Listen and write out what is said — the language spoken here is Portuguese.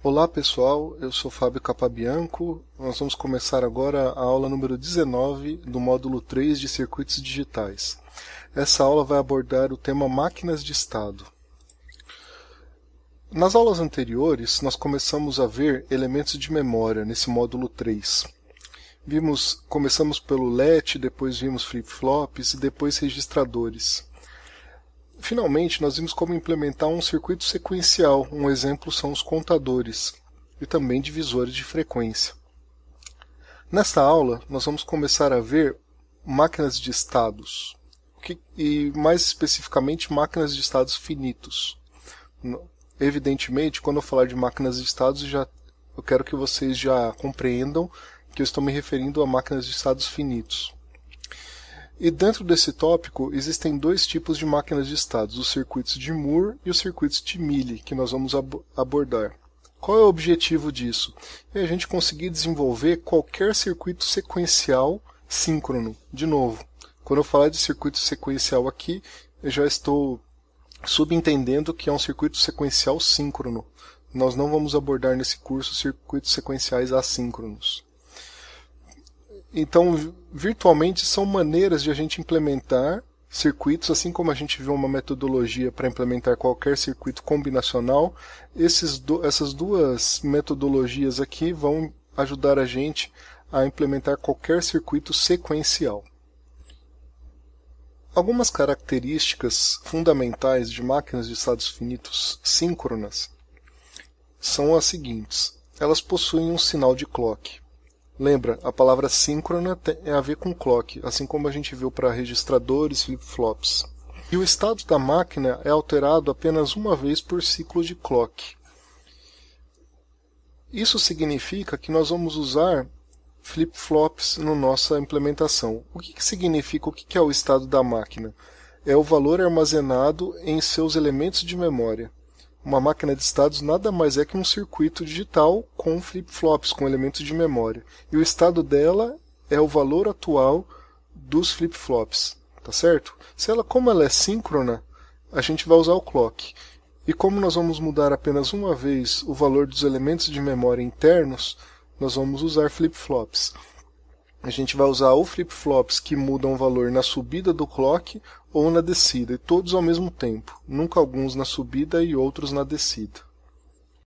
Olá pessoal, eu sou Fábio Capabianco. Nós vamos começar agora a aula número 19 do módulo 3 de circuitos digitais. Essa aula vai abordar o tema máquinas de estado. Nas aulas anteriores, nós começamos a ver elementos de memória nesse módulo 3. Vimos, começamos pelo LET, depois vimos flip-flops e depois registradores. Finalmente, nós vimos como implementar um circuito sequencial. Um exemplo são os contadores e também divisores de frequência. Nesta aula, nós vamos começar a ver máquinas de estados, e mais especificamente máquinas de estados finitos. Evidentemente, quando eu falar de máquinas de estados, já, eu quero que vocês já compreendam que eu estou me referindo a máquinas de estados finitos. E dentro desse tópico existem dois tipos de máquinas de estados, os circuitos de Moore e os circuitos de Mille, que nós vamos ab abordar. Qual é o objetivo disso? É a gente conseguir desenvolver qualquer circuito sequencial síncrono. De novo, quando eu falar de circuito sequencial aqui, eu já estou subentendendo que é um circuito sequencial síncrono. Nós não vamos abordar nesse curso circuitos sequenciais assíncronos. Então, virtualmente são maneiras de a gente implementar circuitos, assim como a gente viu uma metodologia para implementar qualquer circuito combinacional, esses do, essas duas metodologias aqui vão ajudar a gente a implementar qualquer circuito sequencial. Algumas características fundamentais de máquinas de estados finitos síncronas são as seguintes. Elas possuem um sinal de clock. Lembra, a palavra síncrona tem é a ver com clock, assim como a gente viu para registradores flip-flops. E o estado da máquina é alterado apenas uma vez por ciclo de clock. Isso significa que nós vamos usar flip-flops na nossa implementação. O que, que significa, o que, que é o estado da máquina? É o valor armazenado em seus elementos de memória. Uma máquina de estados nada mais é que um circuito digital com flip-flops, com elementos de memória. E o estado dela é o valor atual dos flip-flops, tá certo? Se ela, como ela é síncrona, a gente vai usar o clock. E como nós vamos mudar apenas uma vez o valor dos elementos de memória internos, nós vamos usar flip-flops a gente vai usar ou flip-flops que mudam o valor na subida do clock ou na descida, e todos ao mesmo tempo, nunca alguns na subida e outros na descida.